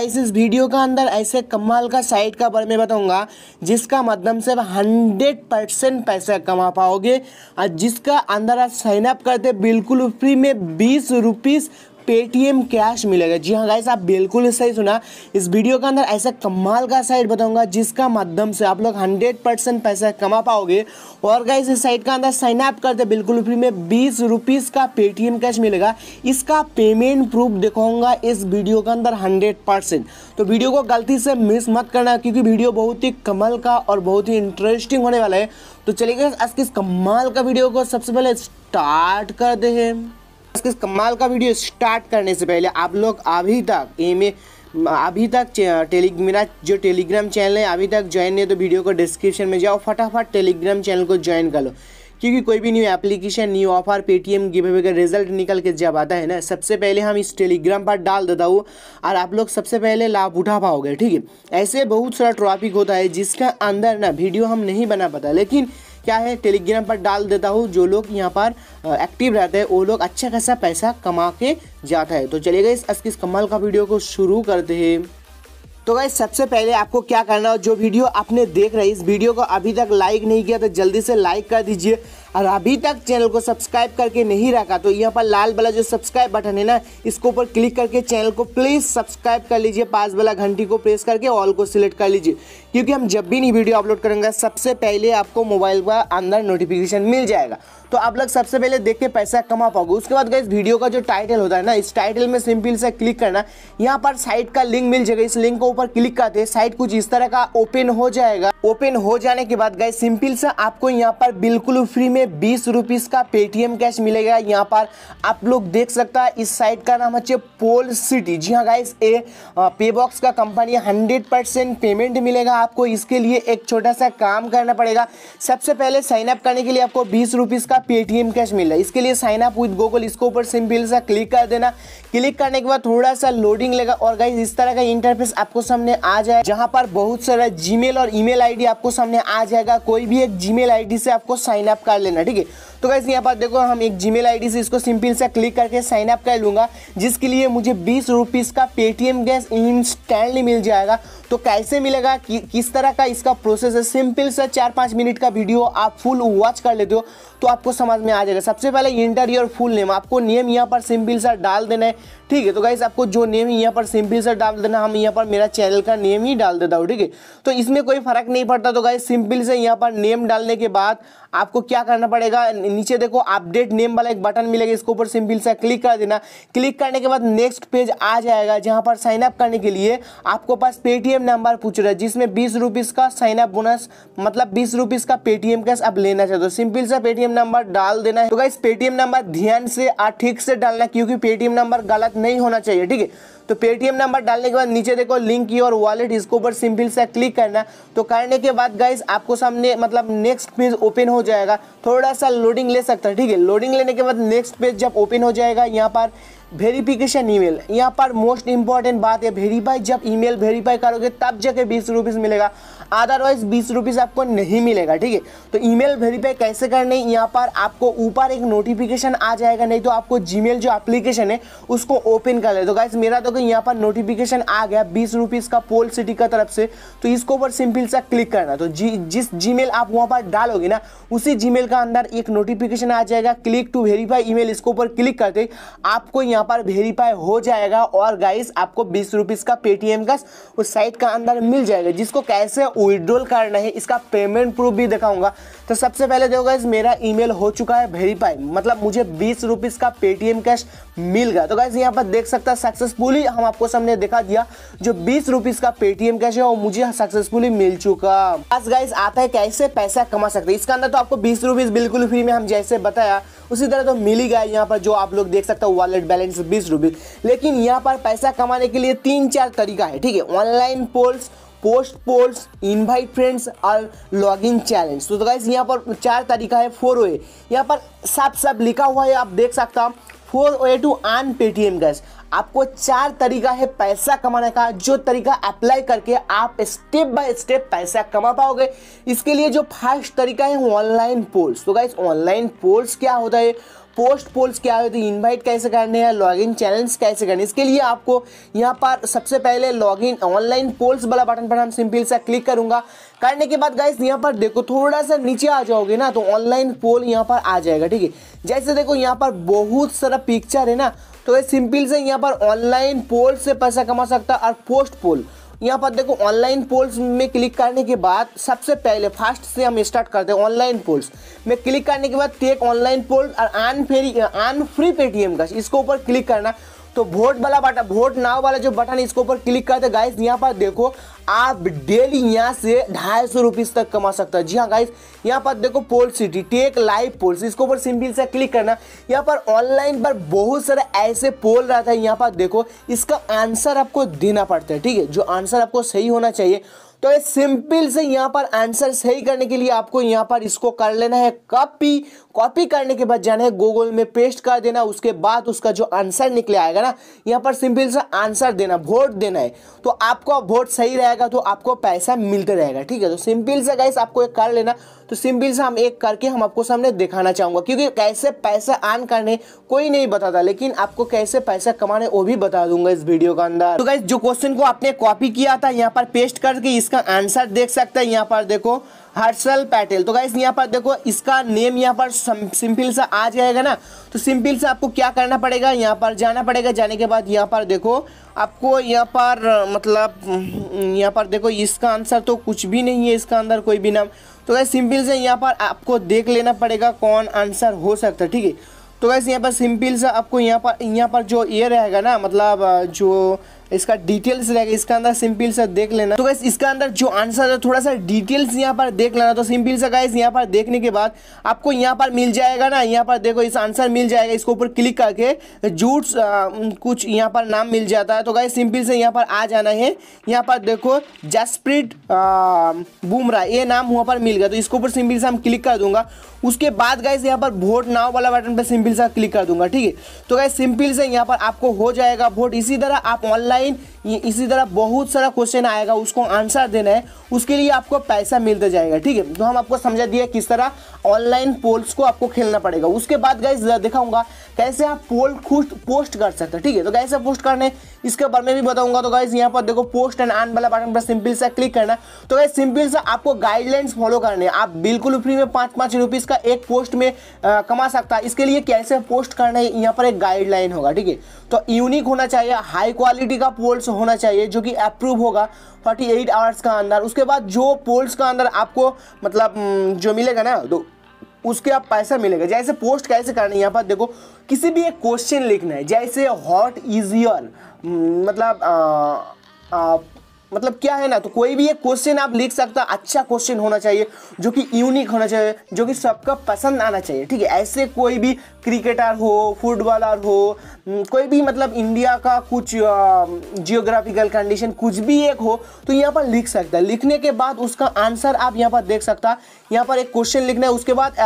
इस वीडियो का अंदर ऐसे कमाल का साइट का बारे में बताऊंगा जिसका माध्यम से हंड्रेड परसेंट पैसा कमा पाओगे और जिसका अंदर आप साइन अप करते बिल्कुल फ्री में बीस रुपीस पेटीएम कैश मिलेगा जी हाँ गाइस आप बिल्कुल सही सुना इस वीडियो के अंदर ऐसा कमाल का साइट बताऊंगा जिसका माध्यम से आप लोग हंड्रेड परसेंट पैसा कमा पाओगे और गाइस इस साइट का अंदर साइन अप करते बिल्कुल फ्री में बीस रुपीज़ का पेटीएम कैश मिलेगा इसका पेमेंट प्रूफ दिखाऊंगा इस वीडियो के अंदर हंड्रेड परसेंट तो वीडियो को गलती से मिस मत करना क्योंकि वीडियो बहुत ही कमाल का और बहुत ही इंटरेस्टिंग होने वाला है तो चलिए आज किस कमाल का वीडियो को सबसे पहले स्टार्ट करते हैं इस कमाल का वीडियो स्टार्ट करने से पहले आप लोग अभी तक एम अभी तक टेली मेरा जो टेलीग्राम चैनल है अभी तक ज्वाइन नहीं है तो वीडियो को डिस्क्रिप्शन में जाओ फटाफट टेलीग्राम चैनल को ज्वाइन कर लो क्योंकि कोई भी new application new offer Paytm giveaway का रिजल्ट निकल के जब आता है ना सबसे पहले हम इस टेलीग्राम पर डाल देता हूँ और आप लोग सबसे पहले लाभ उठा पाओगे ठीक है ऐसे बहुत सारा ट्रॉपिक होता है जिसका अंदर ना वीडियो हम नहीं बना पाता लेकिन क्या है टेलीग्राम पर डाल देता हूँ जो लोग यहाँ पर एक्टिव रहते हैं वो लोग अच्छा खासा पैसा कमा के जाता है तो चलिए इस अस्किस कमाल का वीडियो को शुरू करते हैं तो भाई सबसे पहले आपको क्या करना हो जो वीडियो आपने देख रहे इस वीडियो को अभी तक लाइक नहीं किया तो जल्दी से लाइक कर दीजिए और अभी तक चैनल को सब्सक्राइब करके नहीं रखा तो यहाँ पर लाल वाला जो सब्सक्राइब बटन है ना इसको ऊपर क्लिक करके चैनल को प्लीज़ सब्सक्राइब कर लीजिए पास वाला घंटी को प्रेस करके ऑल को सिलेक्ट कर लीजिए क्योंकि हम जब भी नहीं वीडियो अपलोड करेंगे सबसे पहले आपको मोबाइल का अंदर नोटिफिकेशन मिल जाएगा तो आप लोग सबसे पहले देख के पैसा कमा पाओगे उसके बाद गई वीडियो का जो टाइटल होता है ना इस टाइटल में सिंपल से क्लिक करना यहाँ पर साइट का लिंक मिल जाएगा इस लिंक को ऊपर क्लिक करते साइट कुछ इस तरह का ओपन हो जाएगा ओपन हो जाने के बाद गए सिंपल सा आपको यहाँ पर बिल्कुल फ्री में बीस रुपीज़ का पेटीएम कैश मिलेगा यहाँ पर आप लोग देख सकता है इस साइट का नाम है पोल सिटी जी हाँ गाइस ए पेबॉक्स का कंपनी हंड्रेड परसेंट पेमेंट मिलेगा आपको इसके लिए एक छोटा सा काम करना पड़ेगा सबसे पहले साइनअप करने के लिए आपको बीस रुपीज़ का पेटीएम कैश मिल रहा है इसके लिए साइनअप विथ गूगल इसके ऊपर सिंपल सा क्लिक कर देना क्लिक करने के बाद थोड़ा सा लोडिंग लेगा और गाइज इस तरह का इंटरफेस आपको सामने आ जाए जहाँ पर बहुत सारा जी और ईमेल आईडी आपको सामने आ जाएगा कोई भी एक जीमेल आईडी से आपको साइन अप कर लेना ठीक है तो गाइस यहाँ पर देखो हम एक जीमेल आईडी से इसको सिंपल से क्लिक करके साइन अप कर लूँगा जिसके लिए मुझे बीस रुपीज़ का पेटीएम गैस इंस्टेंटली मिल जाएगा तो कैसे मिलेगा कि, किस तरह का इसका प्रोसेस है सिंपल सा चार पाँच मिनट का वीडियो आप फुल वॉच कर लेते हो तो आपको समझ में आ जाएगा सबसे पहले इंटर योर फुल नेम आपको नेम यहाँ पर सिंपल सा डाल देना है ठीक है तो गाइस आपको जो नेम यहाँ पर सिंपल सा डाल देना हम यहाँ पर मेरा चैनल का नेम ही डाल देता हूँ ठीक है तो इसमें कोई फर्क नहीं पड़ता तो गाइस सिंपल से यहाँ पर नेम डालने के बाद आपको क्या करना पड़ेगा नीचे देखो अपडेट नेम वाला एक बटन मिलेगा इसके ऊपर सिंपल सा क्लिक कर देना क्लिक करने के बाद नेक्स्ट पेज आ जाएगा जहां पर साइन अप करने के लिए आपको पास पेटीएम नंबर पूछ रहा है जिसमें बीस रुपीज़ का साइन अप बोनस मतलब बीस रुपीज़ का पेटीएम कैश आप लेना चाहते हो सिंपल सा पेटीएम नंबर डाल देना है तो गाइस पेटीएम नंबर ध्यान से और ठीक से डालना क्योंकि पेटीएम नंबर गलत नहीं होना चाहिए ठीक है तो पेटीएम नंबर डालने के बाद नीचे देखो लिंक योर वॉलेट इसके ऊपर सिंपल सा क्लिक करना तो करने के बाद गाइस आपको सामने मतलब नेक्स्ट पेज ओपन हो जाएगा थोड़ा सा लोडिंग लोडिंग ले सकता है ठीक है लोडिंग लेने के बाद नेक्स्ट पेज जब ओपन हो जाएगा यहाँ पर वेरीफिकेशन ईमेल यहाँ पर मोस्ट इंपॉर्टेंट बात है वेरीफाई जब ईमेल वेरीफाई करोगे तब जाके बीस रुपीज़ मिलेगा अदरवाइज बीस रुपीज़ आपको नहीं मिलेगा ठीक है तो ईमेल वेरीफाई कैसे करने यहाँ पर आपको ऊपर एक नोटिफिकेशन आ जाएगा नहीं तो आपको जी जो एप्लीकेशन है उसको ओपन कर ले तो गाइज मेरा तो यहाँ पर नोटिफिकेशन आ गया बीस रुपीज़ का पोल सिटी का तरफ से तो इसको ऊपर सिंपल सा क्लिक करना तो जी जिस जी आप वहाँ पर डालोगे ना उसी जी का अंदर एक नोटिफिकेशन आ जाएगा क्लिक टू वेरीफाई ई इसको ऊपर क्लिक करते आपको यहाँ यहाँ पर वेरीफाई हो जाएगा और गाइस आपको बीस रुपीज़ का पेटीएम का उस साइट का अंदर मिल जाएगा जिसको कैसे विदड्रॉल करना है इसका पेमेंट प्रूफ भी दिखाऊंगा तो सबसे पहले देखो गाइस मेरा ईमेल हो चुका है वेरीफाई मतलब मुझे बीस रुपीज़ का पेटीएम कैश मिल गया तो गाइस यहाँ पर देख सकता है सक्सेसफुली हम आपको सामने दिखा दिया जो बीस रुपीज़ का पेटीएम कैश है वो मुझे सक्सेसफुली मिल चुका बस गाइस आता है कैसे पैसा कमा सकते इसके अंदर तो आपको बीस रुपीज़ बिल्कुल फ्री में हम जैसे बताया उसी तरह तो मिल ही गया यहाँ पर जो आप लोग देख सकते हो वॉलेट बैलेंस लाख से बीस रुपीज लेकिन यहाँ पर पैसा कमाने के लिए तीन चार तरीका है ठीक है online polls post polls invite friends और लॉग इन चैलेंज तो गाइस यहाँ पर चार तरीका है फोर वे यहाँ पर साफ साफ लिखा हुआ है आप देख सकता हूँ four way to earn Paytm guys आपको चार तरीका है पैसा कमाने का जो तरीका अप्लाई करके आप स्टेप बाय स्टेप पैसा कमा पाओगे इसके लिए जो फर्स्ट तरीका है ऑनलाइन पोल्स तो गाइज ऑनलाइन पोल्स क्या होता है पोस्ट पोल्स क्या होती है इन्वाइट कैसे करने हैं इन चैलेंज कैसे करने इसके लिए आपको यहाँ पर सबसे पहले लॉग इन ऑनलाइन पोल्स वाला बटन पर हम सिंपल सा क्लिक करूंगा करने के बाद गाइस यहाँ पर देखो थोड़ा सा नीचे आ जाओगे ना तो ऑनलाइन पोल यहाँ पर आ जाएगा ठीक है जैसे देखो यहाँ पर बहुत सारा पिक्चर है ना तो ये सिंपल से यहाँ पर ऑनलाइन पोल से पैसा कमा सकता है और पोस्ट पोल यहाँ पर देखो ऑनलाइन पोल्स में क्लिक करने के बाद सबसे पहले फर्स्ट से हम स्टार्ट करते हैं ऑनलाइन पोल्स में क्लिक करने के बाद टेक ऑनलाइन पोल्स और आन फेरी आन फ्री पेटीएम का इसके ऊपर क्लिक करना तो वोट वाला बटन वोट नाव वाला जो बटन है इसके ऊपर क्लिक करते गाइस यहाँ पर देखो आप डेली यहाँ से ढाई सौ रुपीज़ तक कमा सकते हो जी हाँ गाइस यहाँ पर देखो poll city take live polls इसके ऊपर सिंपल से क्लिक करना यहाँ पर ऑनलाइन पर बहुत सारे ऐसे पोल रहता है यहाँ पर देखो इसका आंसर आपको देना पड़ता है ठीक है जो आंसर आपको सही होना चाहिए तो ये सिंपल से यहाँ पर आंसर सही करने के लिए आपको यहाँ पर इसको कर लेना है कॉपी कॉपी करने के बाद जाना है गूगल में पेस्ट कर देना उसके बाद उसका जो आंसर निकले आएगा ना यहाँ पर सिंपल सा आंसर देना वोट देना है तो आपको वोट सही रहेगा तो आपको पैसा मिलता रहेगा ठीक है तो सिंपल से गाइस आपको एक कर लेना तो सिंपल से हम एक करके हम आपको सामने दिखाना चाहूँगा क्योंकि कैसे पैसा आन करने कोई नहीं बताता लेकिन आपको कैसे पैसा कमाने वो भी बता दूंगा इस वीडियो के अंदर तो गाइस जो क्वेश्चन को आपने कॉपी किया था यहाँ पर पेस्ट करके इस इसका आंसर देख सकते हैं यहाँ पर देखो हर्षल पैटेल तो गाइस यहाँ पर देखो इसका नेम यहाँ पर सिंपल सा आ जाएगा ना तो सिंपल सा आपको क्या करना पड़ेगा यहाँ पर जाना पड़ेगा जाने के बाद यहाँ पर देखो आपको यहाँ पर मतलब यहाँ पर देखो इसका आंसर तो कुछ भी नहीं है इसका अंदर कोई भी नाम तो गाइस सिंपल से यहाँ पर आपको देख लेना पड़ेगा कौन आंसर हो सकता है ठीक है तो वैसे यहाँ पर सिंपल सा आपको यहाँ पर यहाँ पर जो ये रहेगा ना मतलब जो इसका डिटेल्स रहेगा इसके अंदर सिंपल सा देख लेना तो गैस इसका अंदर जो आंसर है थोड़ा सा डिटेल्स यहाँ पर देख लेना तो सिंपल सा गैस यहाँ पर देखने के बाद आपको यहाँ पर मिल जाएगा ना यहाँ पर देखो इस आंसर मिल जाएगा इसके ऊपर क्लिक करके जूट्स कुछ यहाँ पर नाम मिल जाता है तो गैस सिंपल से यहाँ पर आ जाना है यहाँ पर देखो जसप्रीत बुमराह ये नाम वहाँ पर मिल गया तो इसके ऊपर सिंपल से हम क्लिक कर दूंगा उसके बाद गैस यहाँ पर वोट नाव वाला बटन पर सिंपल सा क्लिक कर दूंगा ठीक है तो गैस सिंपल से यहाँ पर आपको हो जाएगा वोट इसी तरह आप ऑनलाइन ऑनलाइन इसी तरह बहुत सारा क्वेश्चन आएगा उसको आंसर देना है उसके लिए आपको पैसा मिलता जाएगा ठीक है तो हम आपको समझा दिया किस तरह ऑनलाइन पोल्स को आपको खेलना पड़ेगा उसके बाद गाइज दिखाऊंगा कैसे आप पोल खुद पोस्ट कर सकते हैं ठीक है तो कैसे पोस्ट करने इसके बारे में भी बताऊंगा तो गाइज यहाँ पर देखो पोस्ट एंड आन वाला बटन पर सिंपल सा क्लिक करना तो गाइज सिंपल सा आपको गाइडलाइंस फॉलो करने आप बिल्कुल फ्री में पाँच पाँच रुपीज़ का एक पोस्ट में आ, कमा सकता है इसके लिए कैसे पोस्ट करना है यहाँ पर एक गाइडलाइन होगा ठीक है तो यूनिक होना चाहिए हाई क्वालिटी का पोल्स होना चाहिए जो कि अप्रूव होगा 48 आवर्स का अंदर उसके बाद जो पोल्स का अंदर आपको मतलब हम्म, जो मिलेगा ना तो उसके आप पैसा मिलेगा जैसे पोस्ट कैसे करना है यहाँ पर देखो किसी भी एक क्वेश्चन लिखना है जैसे हॉट हम्म, इजियर मतलब आ, आ, मतलब क्या है ना तो कोई भी एक क्वेश्चन आप लिख सकता अच्छा क्वेश्चन होना चाहिए जो कि यूनिक होना चाहिए जो कि सबका पसंद आना चाहिए ठीक है ऐसे कोई भी क्रिकेटर हो फुटबॉलर हो हम्म, कोई भी मतलब इंडिया का कुछ जियोग्राफिकल कंडीशन कुछ भी एक हो तो यहाँ पर लिख सकता है लिखने के बाद उसका आंसर आप यहाँ पर देख सकता यहाँ पर एक क्वेश्चन लिखना है उसके बाद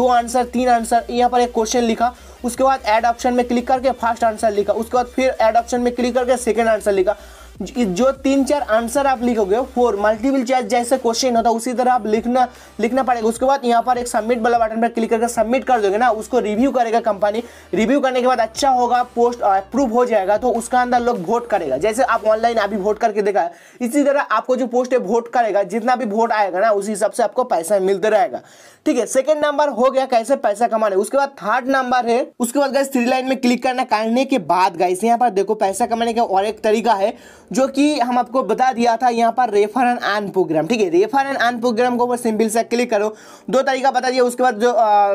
दो आंसर तीन आंसर यहाँ पर एक क्वेश्चन लिखा उसके बाद एड ऑप्शन में क्लिक करके फर्स्ट आंसर लिखा उसके बाद फिर एड ऑप्शन में क्लिक करके सेकेंड आंसर लिखा जो तीन चार आंसर आप लिखोगे फोर मल्टीपल चॉइस जैसे क्वेश्चन होता है उसी तरह आप लिखना लिखना पड़ेगा उसके बाद यहाँ पर एक सबमिट वाला बटन पर क्लिक करके सबमिट कर दोगे ना उसको रिव्यू करेगा कंपनी रिव्यू करने के बाद अच्छा होगा पोस्ट अप्रूव हो जाएगा तो उसका अंदर लोग वोट करेगा जैसे आप ऑनलाइन अभी वोट करके देखा है इसी तरह आपको जो पोस्ट है वोट करेगा जितना भी वोट आएगा ना उसी हिसाब से आपको पैसा मिलता रहेगा ठीक है सेकेंड नंबर हो गया कैसे पैसा कमाने उसके बाद थर्ड नंबर है उसके बाद गाइस थ्री लाइन में क्लिक करना करने के बाद गाइस यहाँ पर देखो पैसा कमाने का और एक तरीका है जो कि हम आपको बता दिया था यहाँ पर रेफर एंड आन प्रोग्राम ठीक है रेफर एंड आन प्रोग्राम को सिंपल से क्लिक करो दो तरीका बता दिया उसके बाद जो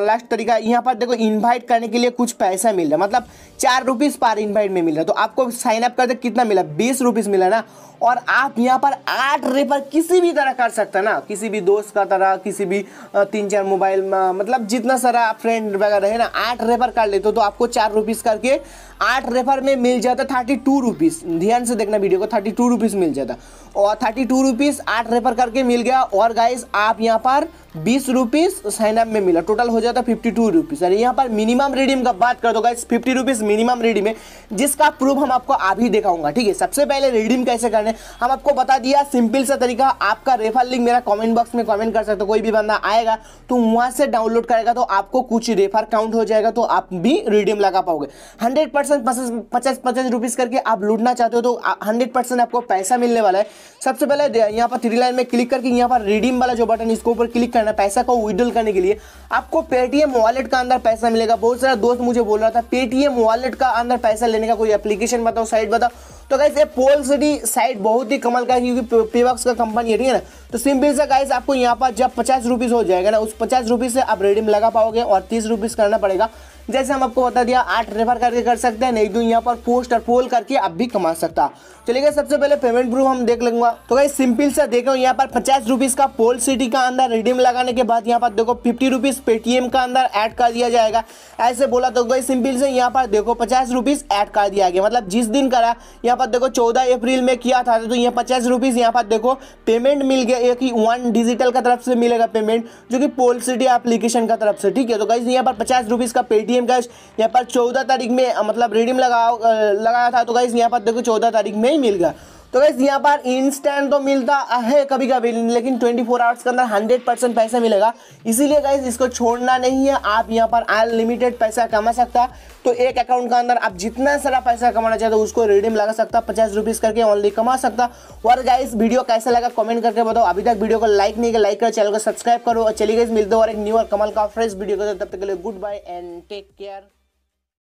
लास्ट तरीका यहाँ पर देखो इन्वाइट करने के लिए कुछ पैसा मिल रहा है मतलब चार रुपीज़ पर इन्वाइट में मिल रहा है तो आपको साइन अप करते कितना मिला बीस रुपीज़ मिला ना और आप यहाँ पर आठ रेफर किसी भी तरह कर सकते हैं ना किसी भी दोस्त का तरह किसी भी तीन चार मोबाइल मतलब जितना सारा फ्रेंड वगैरह है ना आठ रेफर कर लेते हो तो आपको चार रुपीज़ करके आठ रेफर में मिल जाता थर्टी टू रुपीज़ ध्यान से देखना वीडियो को को थर्टी टू रुपीज़ मिल जाता और थर्टी टू रुपीज़ आठ रेफर करके मिल गया और गाइज आप यहाँ पर बीस रुपीज साइनअप में मिला टोटल हो जाता है फिफ्टी टू रुपीज और यहाँ पर मिनिमम रिडीम का बात कर दो guys fifty rupees minimum redeem है जिसका प्रूफ हम आपको अभी दिखाऊंगा ठीक है सबसे पहले रिडीम कैसे करने हम आपको बता दिया सिंपल सा तरीका आपका रेफर लिंक मेरा कॉमेंट बॉक्स में कॉमेंट कर सकते हो कोई भी बंदा आएगा तो वहाँ से डाउनलोड करेगा तो आपको कुछ रेफर काउंट हो जाएगा तो आप भी रिडीम लगा पाओगे हंड्रेड परसेंट पचास पचास रुपीज करके आप लूटना चाहते हो तो हंड्रेड परसेंट आपको पैसा मिलने वाला है सबसे पहले यहाँ पर थ्री लाइन में क्लिक करके यहाँ पर रिडीम वाला जो बटन इसके ऊपर क्लिक करना करना है पैसा को विड्रॉल करने के लिए आपको पेटीएम वॉलेट का अंदर पैसा मिलेगा बहुत सारा दोस्त मुझे बोल रहा था पेटीएम वॉलेट का अंदर पैसा लेने का कोई एप्लीकेशन बताओ साइट बताओ तो गाइस ये पोल सिटी साइट बहुत ही कमल का है क्योंकि पेवक्स का कंपनी है ठीक है ना तो सिंपल सा गाइस आपको यहाँ पर जब पचास रुपीज़ हो जाएगा ना उस पचास रुपीज़ से आप रेडीम लगा पाओगे और तीस रुपीज़ करना पड़ेगा जैसे हम आपको बता दिया आठ रेफर करके कर सकते हैं नहीं तो यहाँ पर पोस्ट और पोल करके आप भी कमा सकता चलिएगा सबसे पहले पेमेंट प्रूफ हम देख लूंगा तो भाई सिंपल सा देखो यहाँ पर पचास रुपीज़ का पोल सिटी का अंदर रिडीम लगाने के बाद यहाँ पर देखो फिफ्टी रुपीज़ पेटीएम का अंदर ऐड कर दिया जाएगा ऐसे बोला तो गई सिंपल से यहाँ पर देखो पचास रुपीज़ एड कर दिया गया मतलब जिस दिन करा यहाँ पर देखो चौदह अप्रैल में किया था तो यहाँ पचास रुपीज़ यहाँ पर देखो पेमेंट मिल गया एक ही वन डिजिटल का तरफ से मिलेगा पेमेंट जो कि पोल सिटी एप्लीकेशन का तरफ से ठीक है तो गई यहाँ पर पचास रुपीज़ का पेटीएम रिडीम गैस यहाँ पर चौदह तारीख में मतलब रिडीम लगा लगाया था तो गैस यहाँ पर देखो चौदह तारीख में ही मिल गया तो वैसे यहाँ पर इंस्टेंट तो मिलता है कभी कभी लेकिन 24 आवर्स के अंदर 100 परसेंट पैसा मिलेगा इसीलिए गाइज इसको छोड़ना नहीं है आप यहाँ पर अनलिमिटेड पैसा कमा सकता तो एक अकाउंट के अंदर आप जितना सारा पैसा कमाना चाहते हो उसको रिडीम लगा सकता पचास रुपीज़ करके ऑनली कमा सकता और गाइज वीडियो कैसा लगा कमेंट करके बताओ अभी तक वीडियो को लाइक नहीं किया लाइक करो चैनल को सब्सक्राइब करो और चलिए गाइज मिलते हो और एक न्यू और कमल का फ्रेश वीडियो को तब तक के लिए goodbye and take care